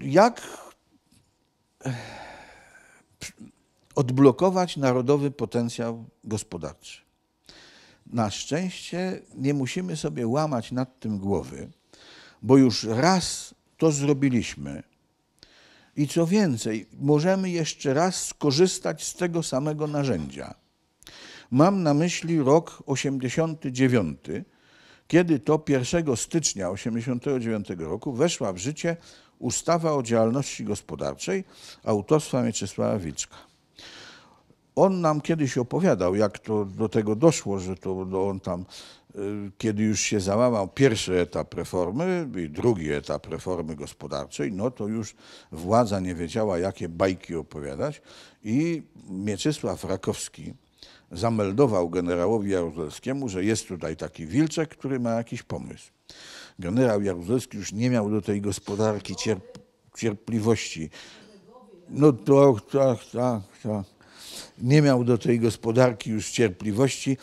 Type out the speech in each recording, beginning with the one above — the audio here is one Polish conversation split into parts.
Jak eh, odblokować narodowy potencjał gospodarczy? Na szczęście nie musimy sobie łamać nad tym głowy, bo już raz to zrobiliśmy. I co więcej, możemy jeszcze raz skorzystać z tego samego narzędzia. Mam na myśli rok 89, kiedy to 1 stycznia 89 roku weszła w życie Ustawa o działalności gospodarczej autorstwa Mieczysława Wilczka. On nam kiedyś opowiadał, jak to do tego doszło, że to no, on tam, y, kiedy już się załamał pierwszy etap reformy i drugi etap reformy gospodarczej, no to już władza nie wiedziała, jakie bajki opowiadać i Mieczysław Rakowski, zameldował generałowi Jaruzelskiemu, że jest tutaj taki Wilczek, który ma jakiś pomysł generał Jaruzelski już nie miał do tej gospodarki cierp cierpliwości. No tak, tak, tak, tak. Nie miał do tej gospodarki już cierpliwości,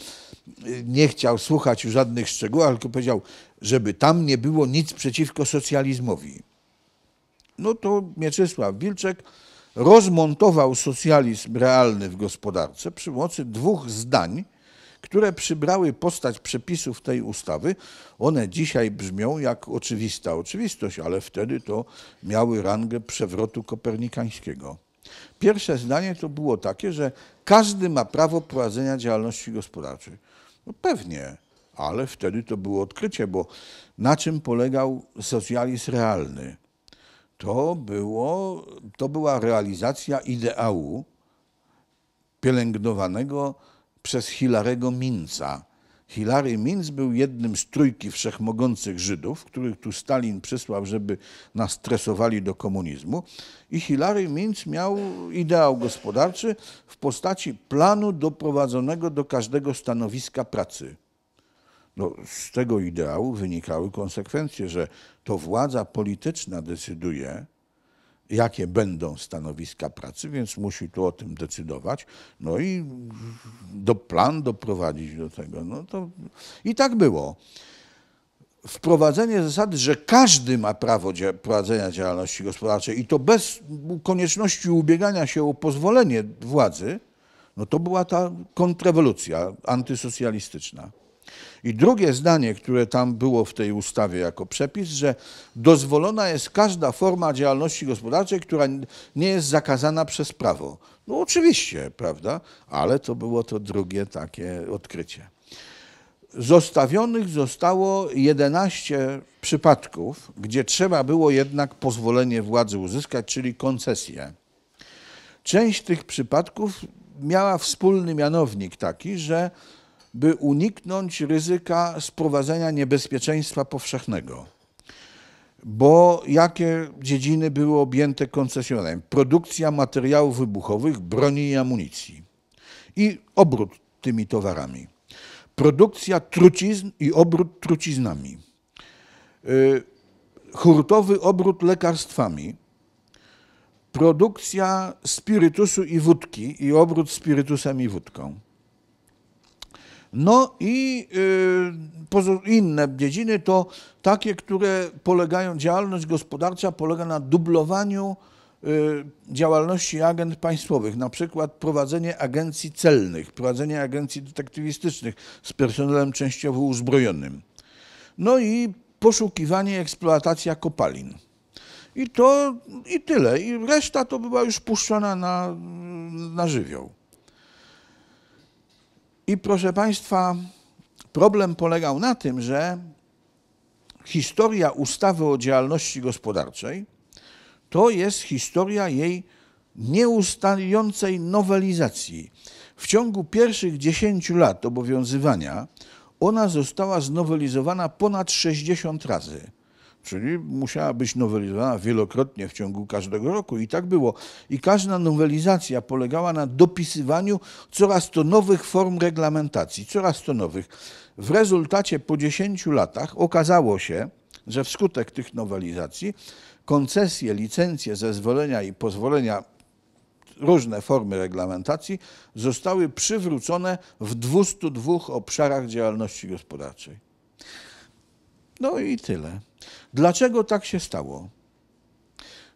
nie chciał słuchać już żadnych szczegółów, tylko powiedział, żeby tam nie było nic przeciwko socjalizmowi. No to Mieczysław Wilczek rozmontował socjalizm realny w gospodarce przy pomocy dwóch zdań, które przybrały postać przepisów tej ustawy, one dzisiaj brzmią jak oczywista oczywistość, ale wtedy to miały rangę przewrotu kopernikańskiego. Pierwsze zdanie to było takie, że każdy ma prawo prowadzenia działalności gospodarczej. No pewnie, ale wtedy to było odkrycie, bo na czym polegał socjalizm realny? To, było, to była realizacja ideału pielęgnowanego przez Hilarego Minca. Hilary Minc był jednym z trójki wszechmogących Żydów, których tu Stalin przysłał, żeby nas do komunizmu. I Hilary Minc miał ideał gospodarczy w postaci planu doprowadzonego do każdego stanowiska pracy. No, z tego ideału wynikały konsekwencje, że to władza polityczna decyduje, jakie będą stanowiska pracy, więc musi tu o tym decydować. No i do plan doprowadzić do tego. No to i tak było. Wprowadzenie zasady, że każdy ma prawo prowadzenia działalności gospodarczej i to bez konieczności ubiegania się o pozwolenie władzy, no to była ta kontrrewolucja antysocjalistyczna. I drugie zdanie, które tam było w tej ustawie jako przepis, że dozwolona jest każda forma działalności gospodarczej, która nie jest zakazana przez prawo. No oczywiście, prawda? Ale to było to drugie takie odkrycie. Zostawionych zostało 11 przypadków, gdzie trzeba było jednak pozwolenie władzy uzyskać, czyli koncesję. Część tych przypadków miała wspólny mianownik taki, że by uniknąć ryzyka sprowadzenia niebezpieczeństwa powszechnego. Bo jakie dziedziny były objęte koncesjonem? Produkcja materiałów wybuchowych, broni i amunicji i obrót tymi towarami. Produkcja trucizn i obrót truciznami. Y, hurtowy obrót lekarstwami. Produkcja spirytusu i wódki i obrót spirytusem i wódką no i y, inne dziedziny to takie, które polegają, działalność gospodarcza polega na dublowaniu y, działalności agent państwowych, na przykład prowadzenie agencji celnych, prowadzenie agencji detektywistycznych z personelem częściowo uzbrojonym. No i poszukiwanie i eksploatacja kopalin. I to i tyle. I reszta to była już puszczona na, na żywioł. I proszę Państwa, problem polegał na tym, że historia ustawy o działalności gospodarczej to jest historia jej nieustającej nowelizacji. W ciągu pierwszych 10 lat obowiązywania ona została znowelizowana ponad 60 razy czyli musiała być nowelizowana wielokrotnie w ciągu każdego roku i tak było. I każda nowelizacja polegała na dopisywaniu coraz to nowych form reglamentacji, coraz to nowych. W rezultacie po 10 latach okazało się, że wskutek tych nowelizacji koncesje, licencje, zezwolenia i pozwolenia różne formy reglamentacji zostały przywrócone w 202 obszarach działalności gospodarczej. No i tyle. Dlaczego tak się stało?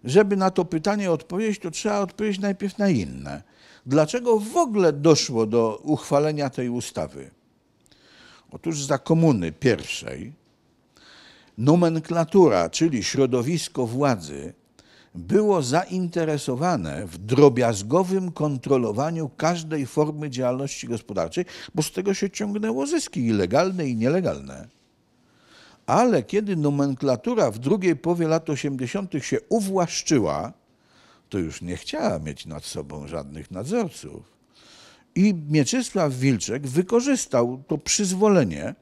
Żeby na to pytanie odpowiedzieć, to trzeba odpowiedzieć najpierw na inne. Dlaczego w ogóle doszło do uchwalenia tej ustawy? Otóż za komuny pierwszej nomenklatura, czyli środowisko władzy, było zainteresowane w drobiazgowym kontrolowaniu każdej formy działalności gospodarczej, bo z tego się ciągnęło zyski i legalne, i nielegalne. Ale kiedy nomenklatura w drugiej połowie lat 80. się uwłaszczyła, to już nie chciała mieć nad sobą żadnych nadzorców. I Mieczysław Wilczek wykorzystał to przyzwolenie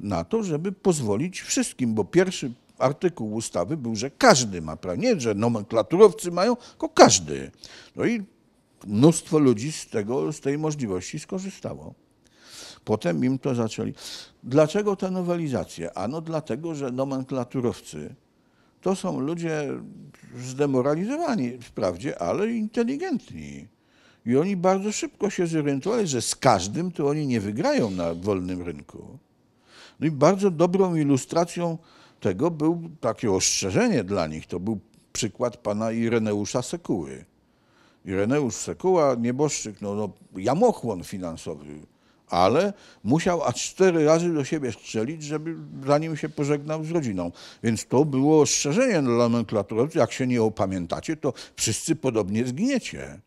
na to, żeby pozwolić wszystkim, bo pierwszy artykuł ustawy był, że każdy ma prawo, nie że nomenklaturowcy mają, tylko każdy. No i mnóstwo ludzi z, tego, z tej możliwości skorzystało. Potem im to zaczęli. Dlaczego ta nowelizacja? Ano dlatego, że nomenklaturowcy to są ludzie zdemoralizowani wprawdzie, ale inteligentni. I oni bardzo szybko się zorientowali, że z każdym to oni nie wygrają na wolnym rynku. No i bardzo dobrą ilustracją tego był takie ostrzeżenie dla nich. To był przykład pana Ireneusza Sekuły. Ireneusz Sekuła, nieboszczyk, no, no jamochłon finansowy, ale musiał aż cztery razy do siebie strzelić, żeby, zanim się pożegnał z rodziną. Więc to było ostrzeżenie dla nomenklaturowców. Jak się nie opamiętacie, to wszyscy podobnie zginiecie.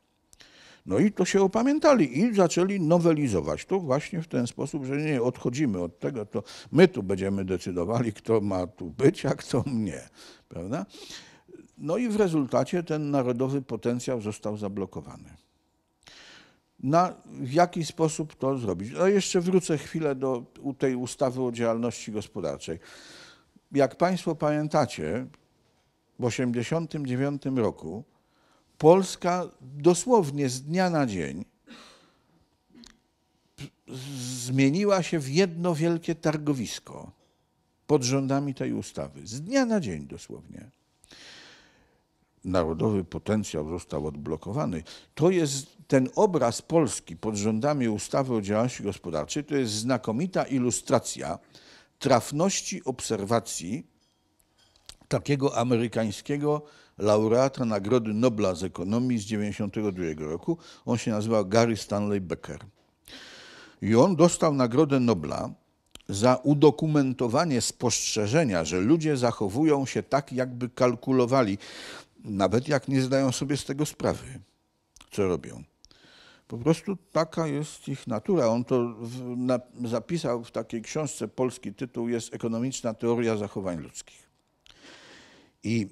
No i to się opamiętali i zaczęli nowelizować. To właśnie w ten sposób, że nie odchodzimy od tego, to my tu będziemy decydowali, kto ma tu być, a kto nie. Prawda? No i w rezultacie ten narodowy potencjał został zablokowany na, w jaki sposób to zrobić. No jeszcze wrócę chwilę do tej ustawy o działalności gospodarczej. Jak Państwo pamiętacie, w 1989 roku Polska dosłownie z dnia na dzień zmieniła się w jedno wielkie targowisko pod rządami tej ustawy. Z dnia na dzień dosłownie narodowy potencjał został odblokowany. To jest ten obraz Polski pod rządami ustawy o działalności gospodarczej, to jest znakomita ilustracja trafności obserwacji takiego amerykańskiego laureata Nagrody Nobla z ekonomii z 1992 roku. On się nazywał Gary Stanley Becker. I on dostał Nagrodę Nobla za udokumentowanie spostrzeżenia, że ludzie zachowują się tak, jakby kalkulowali nawet jak nie zdają sobie z tego sprawy, co robią. Po prostu taka jest ich natura. On to w, na, zapisał w takiej książce, polski tytuł jest Ekonomiczna teoria zachowań ludzkich. I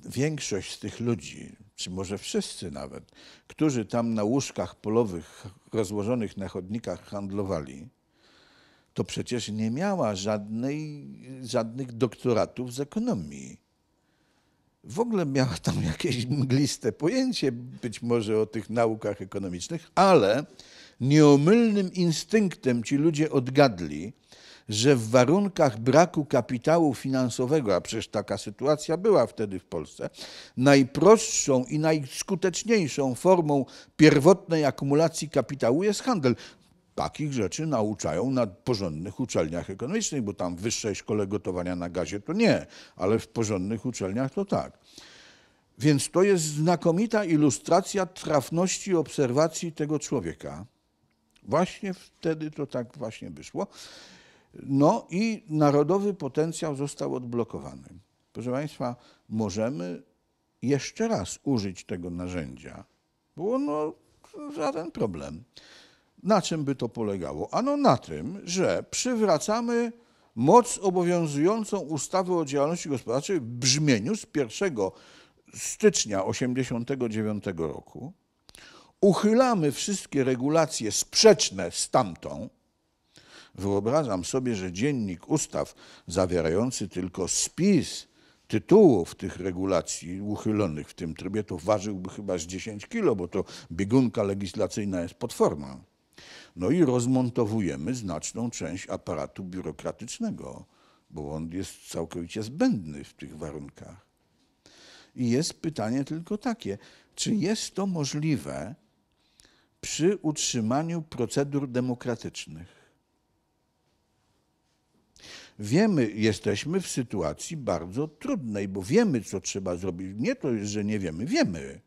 większość z tych ludzi, czy może wszyscy nawet, którzy tam na łóżkach polowych rozłożonych na chodnikach handlowali, to przecież nie miała żadnej, żadnych doktoratów z ekonomii. W ogóle miała tam jakieś mgliste pojęcie być może o tych naukach ekonomicznych, ale nieomylnym instynktem ci ludzie odgadli, że w warunkach braku kapitału finansowego, a przecież taka sytuacja była wtedy w Polsce, najprostszą i najskuteczniejszą formą pierwotnej akumulacji kapitału jest handel takich rzeczy nauczają na porządnych uczelniach ekonomicznych, bo tam w wyższej szkole gotowania na gazie to nie, ale w porządnych uczelniach to tak. Więc to jest znakomita ilustracja trafności obserwacji tego człowieka. Właśnie wtedy to tak właśnie wyszło. No i narodowy potencjał został odblokowany. Proszę Państwa, możemy jeszcze raz użyć tego narzędzia. Było no żaden problem. Na czym by to polegało? Ano na tym, że przywracamy moc obowiązującą ustawy o działalności gospodarczej w brzmieniu z 1 stycznia 1989 roku. Uchylamy wszystkie regulacje sprzeczne z tamtą. Wyobrażam sobie, że dziennik ustaw zawierający tylko spis tytułów tych regulacji uchylonych w tym trybie to ważyłby chyba z 10 kilo, bo to biegunka legislacyjna jest potworna. No i rozmontowujemy znaczną część aparatu biurokratycznego, bo on jest całkowicie zbędny w tych warunkach. I jest pytanie tylko takie, czy jest to możliwe przy utrzymaniu procedur demokratycznych? Wiemy, jesteśmy w sytuacji bardzo trudnej, bo wiemy, co trzeba zrobić. Nie to że nie wiemy, wiemy.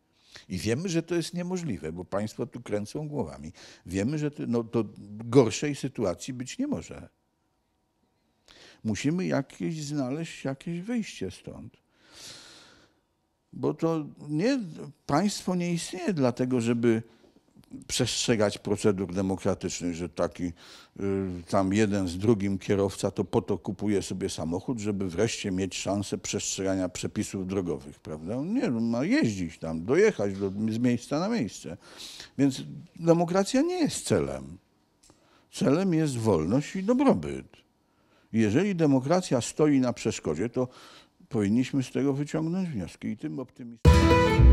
I wiemy, że to jest niemożliwe, bo państwo tu kręcą głowami. Wiemy, że to, no, to gorszej sytuacji być nie może. Musimy jakieś znaleźć jakieś wyjście stąd bo to nie, państwo nie istnieje dlatego, żeby przestrzegać procedur demokratycznych, że taki y, tam jeden z drugim kierowca to po to kupuje sobie samochód, żeby wreszcie mieć szansę przestrzegania przepisów drogowych, prawda? Nie, ma jeździć tam, dojechać do, z miejsca na miejsce. Więc demokracja nie jest celem. Celem jest wolność i dobrobyt. Jeżeli demokracja stoi na przeszkodzie, to powinniśmy z tego wyciągnąć wnioski i tym optymistycznie.